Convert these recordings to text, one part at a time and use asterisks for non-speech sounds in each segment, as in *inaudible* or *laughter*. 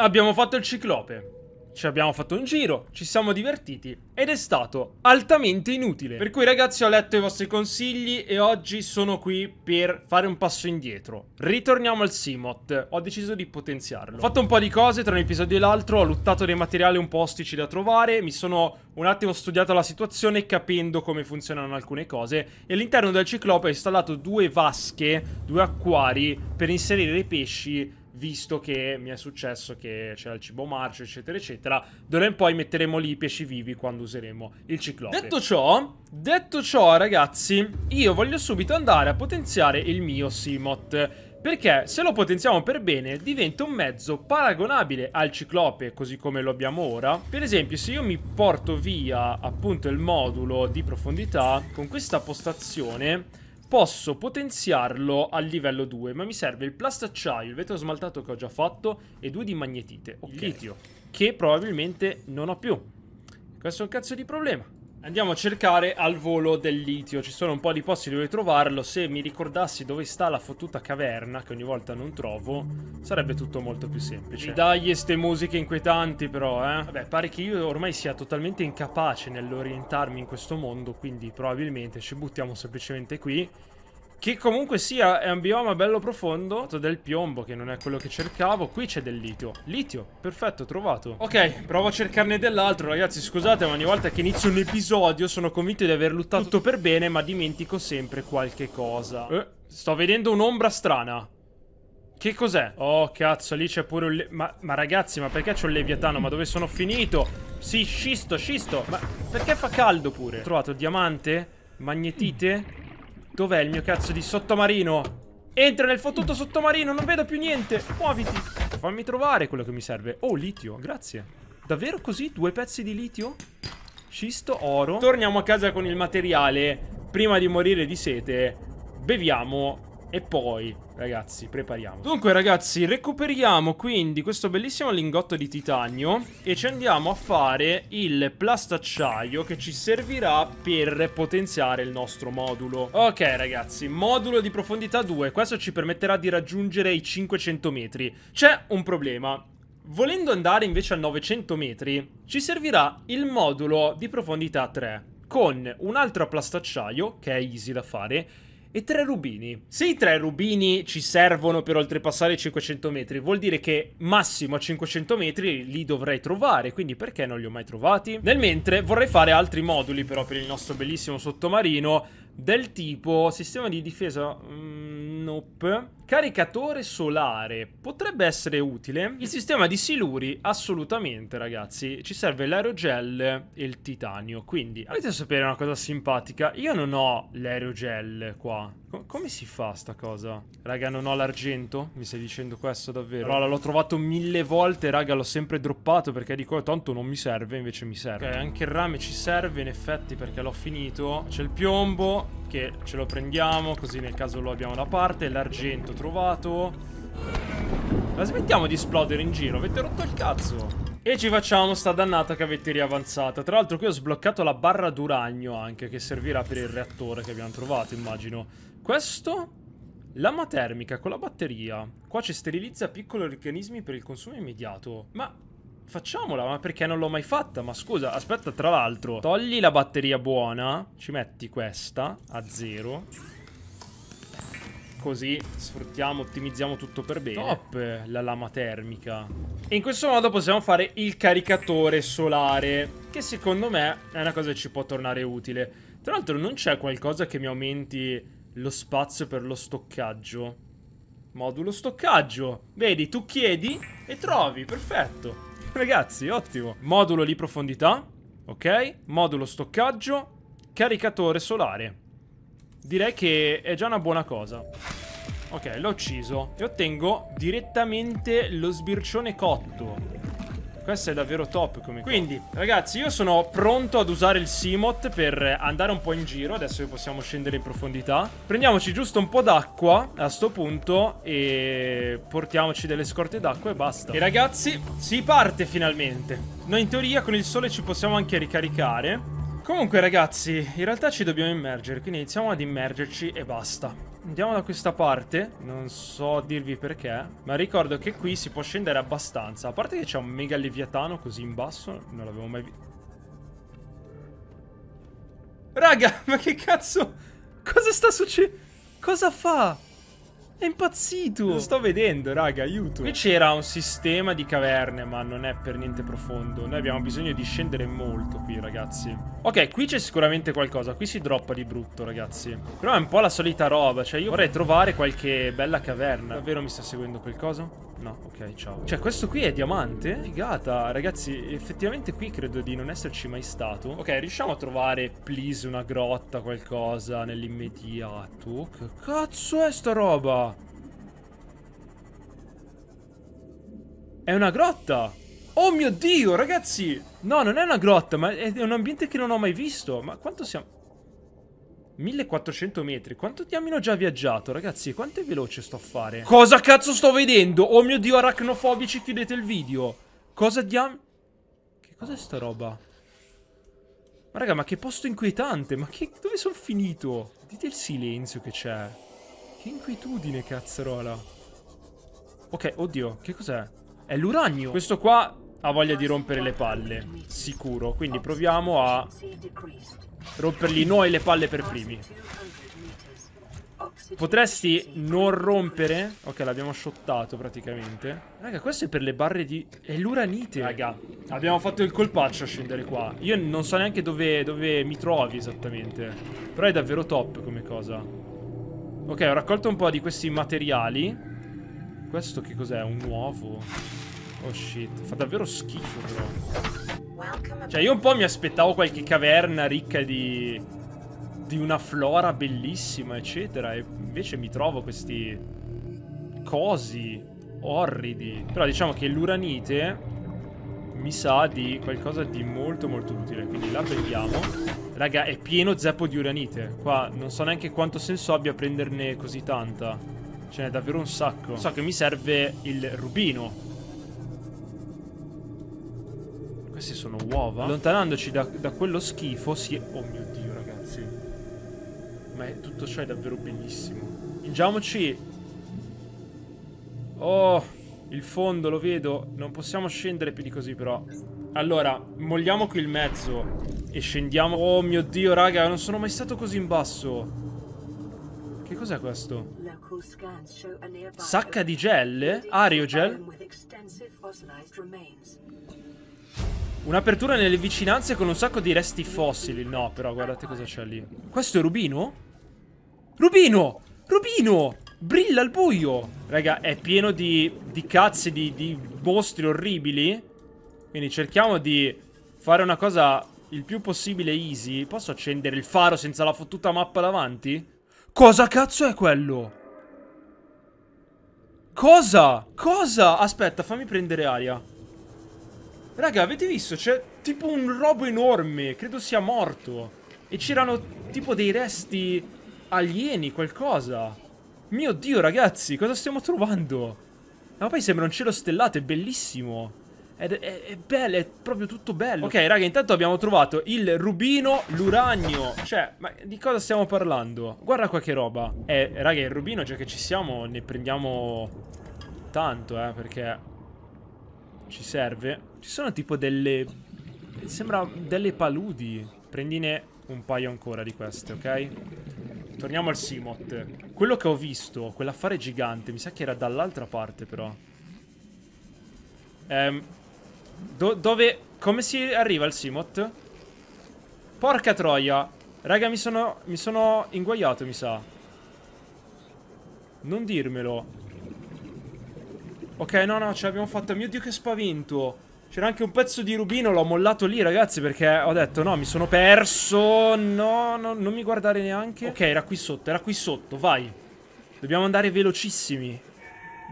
Abbiamo fatto il ciclope. Ci abbiamo fatto un giro, ci siamo divertiti ed è stato altamente inutile. Per cui ragazzi ho letto i vostri consigli e oggi sono qui per fare un passo indietro. Ritorniamo al Simot, ho deciso di potenziarlo. Ho fatto un po' di cose tra un episodio e l'altro, ho luttato dei materiali un po' ostici da trovare, mi sono un attimo studiato la situazione capendo come funzionano alcune cose e all'interno del ciclope ho installato due vasche, due acquari per inserire i pesci visto che mi è successo che c'era il cibo marcio, eccetera, eccetera. D'ora in poi metteremo lì i pesci vivi quando useremo il ciclope. Detto ciò, detto ciò, ragazzi, io voglio subito andare a potenziare il mio Simot. Perché se lo potenziamo per bene diventa un mezzo paragonabile al ciclope così come lo abbiamo ora. Per esempio se io mi porto via appunto il modulo di profondità con questa postazione posso potenziarlo al livello 2, ma mi serve il plastacciaio, il vetro smaltato che ho già fatto e due di magnetite, o okay. litio, che probabilmente non ho più. Questo è un cazzo di problema. Andiamo a cercare al volo del litio, ci sono un po' di posti dove trovarlo, se mi ricordassi dove sta la fottuta caverna, che ogni volta non trovo, sarebbe tutto molto più semplice. E dai, ste musiche inquietanti però, eh. Vabbè, pare che io ormai sia totalmente incapace nell'orientarmi in questo mondo, quindi probabilmente ci buttiamo semplicemente qui che comunque sia, è un bioma bello profondo Del piombo, che non è quello che cercavo Qui c'è del litio Litio, perfetto, trovato Ok, provo a cercarne dell'altro Ragazzi, scusate, ma ogni volta che inizio un episodio Sono convinto di aver luttato tutto per bene Ma dimentico sempre qualche cosa eh, Sto vedendo un'ombra strana che cos'è? Oh, cazzo, lì c'è pure un... Ma, ma, ragazzi, ma perché c'è un leviatano? Ma dove sono finito? Sì, scisto, scisto. Ma perché fa caldo pure? Ho trovato diamante? Magnetite? Dov'è il mio cazzo di sottomarino? Entra nel fottuto sottomarino, non vedo più niente. Muoviti. Fammi trovare quello che mi serve. Oh, litio, grazie. Davvero così? Due pezzi di litio? Scisto, oro. Torniamo a casa con il materiale. Prima di morire di sete, beviamo e poi, ragazzi, prepariamo. Dunque, ragazzi, recuperiamo quindi questo bellissimo lingotto di titanio e ci andiamo a fare il plastacciaio che ci servirà per potenziare il nostro modulo. Ok, ragazzi, modulo di profondità 2. Questo ci permetterà di raggiungere i 500 metri. C'è un problema. Volendo andare invece a 900 metri, ci servirà il modulo di profondità 3 con un altro plastacciaio, che è easy da fare, e tre rubini. Se i tre rubini ci servono per oltrepassare i 500 metri, vuol dire che massimo a 500 metri li dovrei trovare, quindi perché non li ho mai trovati? Nel mentre vorrei fare altri moduli però per il nostro bellissimo sottomarino del tipo sistema di difesa... Mm, nope Caricatore solare potrebbe essere utile. Il sistema di siluri assolutamente ragazzi. Ci serve l'aerogel e il titanio. Quindi avete a sapere una cosa simpatica? Io non ho l'aerogel qua. come si fa sta cosa? Raga non ho l'argento? Mi stai dicendo questo davvero? Allora l'ho trovato mille volte raga l'ho sempre droppato perché dico tanto non mi serve invece mi serve. Ok anche il rame ci serve in effetti perché l'ho finito. C'è il piombo che ce lo prendiamo così nel caso lo abbiamo da parte. L'argento trovato. La smettiamo di esplodere in giro, avete rotto il cazzo. E ci facciamo sta dannata cavetteria avanzata. Tra l'altro qui ho sbloccato la barra d'uragno anche, che servirà per il reattore che abbiamo trovato, immagino. Questo? Lama termica con la batteria. Qua ci sterilizza piccoli organismi per il consumo immediato. Ma Facciamola, ma perché non l'ho mai fatta? Ma scusa, aspetta, tra l'altro, togli la batteria buona, ci metti questa a zero. Così sfruttiamo, ottimizziamo tutto per bene. Top, la lama termica. E in questo modo possiamo fare il caricatore solare, che secondo me è una cosa che ci può tornare utile. Tra l'altro non c'è qualcosa che mi aumenti lo spazio per lo stoccaggio. Modulo stoccaggio. Vedi, tu chiedi e trovi, perfetto. Ragazzi, ottimo. Modulo di profondità, ok? Modulo stoccaggio, caricatore solare. Direi che è già una buona cosa. Ok, l'ho ucciso. E ottengo direttamente lo sbircione cotto. Questo è davvero top come Quindi, ragazzi, io sono pronto ad usare il Simot per andare un po' in giro. Adesso che possiamo scendere in profondità. Prendiamoci giusto un po' d'acqua a sto punto e portiamoci delle scorte d'acqua e basta. E ragazzi, si parte finalmente. Noi in teoria con il sole ci possiamo anche ricaricare. Comunque ragazzi, in realtà ci dobbiamo immergere, quindi iniziamo ad immergerci e basta. Andiamo da questa parte, non so dirvi perché, ma ricordo che qui si può scendere abbastanza. A parte che c'è un mega leviatano così in basso, non l'avevo mai visto. Raga, *laughs* ma che cazzo? Cosa sta succedendo? Cosa fa? È impazzito! Lo sto vedendo, raga, aiuto! Qui c'era un sistema di caverne, ma non è per niente profondo. Noi abbiamo bisogno di scendere molto qui, ragazzi. Ok, qui c'è sicuramente qualcosa. Qui si droppa di brutto, ragazzi. Però è un po' la solita roba. Cioè, io vorrei trovare qualche bella caverna. Davvero mi sta seguendo qualcosa? No, ok, ciao. Cioè, questo qui è diamante? Figata, ragazzi, effettivamente qui credo di non esserci mai stato. Ok, riusciamo a trovare, please, una grotta, qualcosa nell'immediato. Che cazzo è sta roba? È una grotta! Oh mio Dio, ragazzi! No, non è una grotta, ma è un ambiente che non ho mai visto. Ma quanto siamo... 1400 metri. Quanto diamine ho già viaggiato, ragazzi? Quanto è veloce sto a fare? Cosa cazzo sto vedendo? Oh mio Dio, aracnofobici, chiudete il video. Cosa diamine... Che cos'è sta roba? Ma raga, ma che posto inquietante. Ma che... dove sono finito? Dite il silenzio che c'è. Che inquietudine, cazzarola. Ok, oddio, che cos'è? È l'uranio. Questo qua ha voglia di rompere le palle. Sicuro. Quindi proviamo a... Rompergli noi le palle per primi. Potresti non rompere... Ok, l'abbiamo shottato praticamente. Raga, questo è per le barre di... È l'uranite. Raga, abbiamo fatto il colpaccio a scendere qua. Io non so neanche dove, dove mi trovi esattamente. Però è davvero top come cosa. Ok, ho raccolto un po' di questi materiali. Questo che cos'è? Un uovo? Oh shit, fa davvero schifo però. Cioè io un po' mi aspettavo qualche caverna ricca di... di una flora bellissima, eccetera. E invece mi trovo questi... cosi orridi. Però diciamo che l'uranite mi sa di qualcosa di molto molto utile. Quindi la prendiamo. Raga, è pieno zeppo di uranite. Qua non so neanche quanto senso abbia prenderne così tanta. Ce n'è davvero un sacco. So che mi serve il rubino Queste sono uova. Allontanandoci da, da quello schifo si... Oh mio Dio, ragazzi. Ma è, tutto ciò è davvero bellissimo. Ingiamoci. Oh, il fondo, lo vedo. Non possiamo scendere più di così, però. Allora, molliamo qui il mezzo. E scendiamo... Oh mio Dio, raga, non sono mai stato così in basso. Che cos'è questo? Sacca di gel? Ariogel? Un'apertura nelle vicinanze con un sacco di resti fossili. No, però, guardate cosa c'è lì. Questo è Rubino? Rubino! Rubino! Brilla al buio! Raga, è pieno di, di cazzi, di, di mostri orribili. Quindi cerchiamo di fare una cosa il più possibile easy. Posso accendere il faro senza la fottuta mappa davanti? Cosa cazzo è quello? Cosa? Cosa? Aspetta, fammi prendere aria. Raga, avete visto? C'è tipo un robo enorme. Credo sia morto. E c'erano tipo dei resti alieni, qualcosa. Mio Dio, ragazzi, cosa stiamo trovando? Ma poi sembra un cielo stellato, è bellissimo. È, è, è, bello, è proprio tutto bello. Ok, raga, intanto abbiamo trovato il rubino, l'uranio. Cioè, ma di cosa stiamo parlando? Guarda qua che roba. Eh, raga, il rubino, già che ci siamo, ne prendiamo tanto, eh, perché ci serve. Ci sono tipo delle... Sembra delle paludi. Prendine un paio ancora di queste, ok? Torniamo al Simot. Quello che ho visto, quell'affare gigante, mi sa che era dall'altra parte però. Ehm, do dove... Come si arriva al Simot? Porca troia! Raga, mi sono... mi sono inguaiato, mi sa. Non dirmelo. Ok, no, no, ce l'abbiamo fatta. Mio Dio, che spavento. C'era anche un pezzo di rubino, l'ho mollato lì, ragazzi, perché ho detto, no, mi sono perso. No, no, non mi guardare neanche. Ok, era qui sotto, era qui sotto, vai. Dobbiamo andare velocissimi.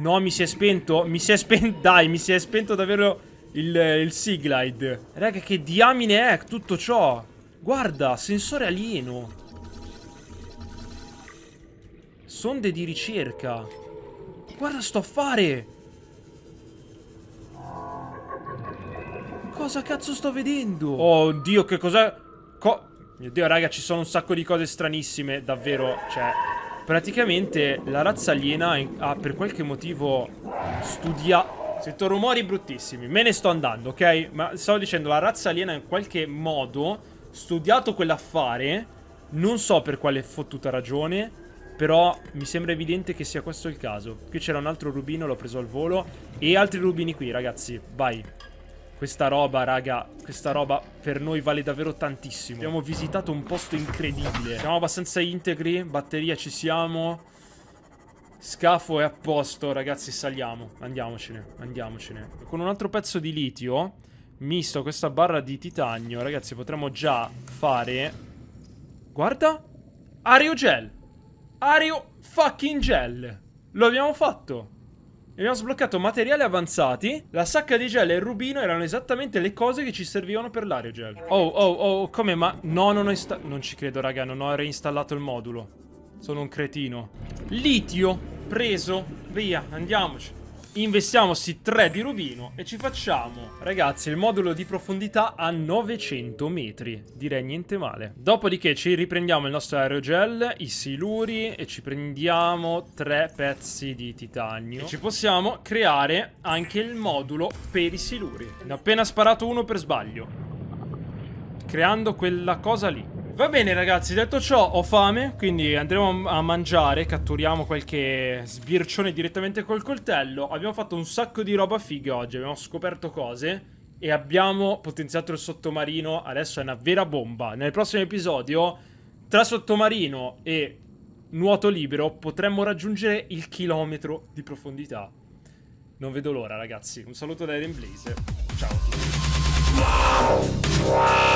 No, mi si è spento, mi si è spento, *laughs* dai, mi si è spento davvero il, il Seaglide. Raga, che diamine è tutto ciò? Guarda, sensore alieno. Sonde di ricerca. Guarda sto affare! Cosa cazzo sto vedendo? Oddio, oh, che cos'è? Co Mio Dio, raga, ci sono un sacco di cose stranissime, davvero, cioè... Praticamente la razza aliena ha per qualche motivo studiato... Sento rumori bruttissimi, me ne sto andando, ok? Ma stavo dicendo, la razza aliena in qualche modo studiato quell'affare, non so per quale fottuta ragione, però mi sembra evidente che sia questo il caso. Qui c'era un altro rubino, l'ho preso al volo, e altri rubini qui, ragazzi, vai. Questa roba, raga, questa roba per noi vale davvero tantissimo. Abbiamo visitato un posto incredibile. Siamo abbastanza integri, batteria ci siamo. Scafo è a posto, ragazzi, saliamo. Andiamocene, andiamocene. Con un altro pezzo di litio, misto a questa barra di titanio, ragazzi, potremmo già fare... Guarda! Aerogel! Aereo fucking gel! Lo abbiamo fatto! Abbiamo sbloccato materiali avanzati. La sacca di gel e il rubino erano esattamente le cose che ci servivano per l'aerogel. Oh, oh, oh, come ma... No, non ho installato... Non ci credo, raga, non ho reinstallato il modulo. Sono un cretino. Litio, preso. Via, andiamoci investiamoci 3 di rubino e ci facciamo, ragazzi, il modulo di profondità a 900 metri. Direi niente male. Dopodiché ci riprendiamo il nostro aerogel, i siluri e ci prendiamo tre pezzi di titanio. E ci possiamo creare anche il modulo per i siluri. Ne ho appena sparato uno per sbaglio. Creando quella cosa lì. Va bene ragazzi, detto ciò ho fame, quindi andremo a mangiare, catturiamo qualche sbircione direttamente col coltello. Abbiamo fatto un sacco di roba figa oggi, abbiamo scoperto cose e abbiamo potenziato il sottomarino, adesso è una vera bomba. Nel prossimo episodio, tra sottomarino e nuoto libero, potremmo raggiungere il chilometro di profondità. Non vedo l'ora ragazzi, un saluto da Eren Blaze, ciao a tutti.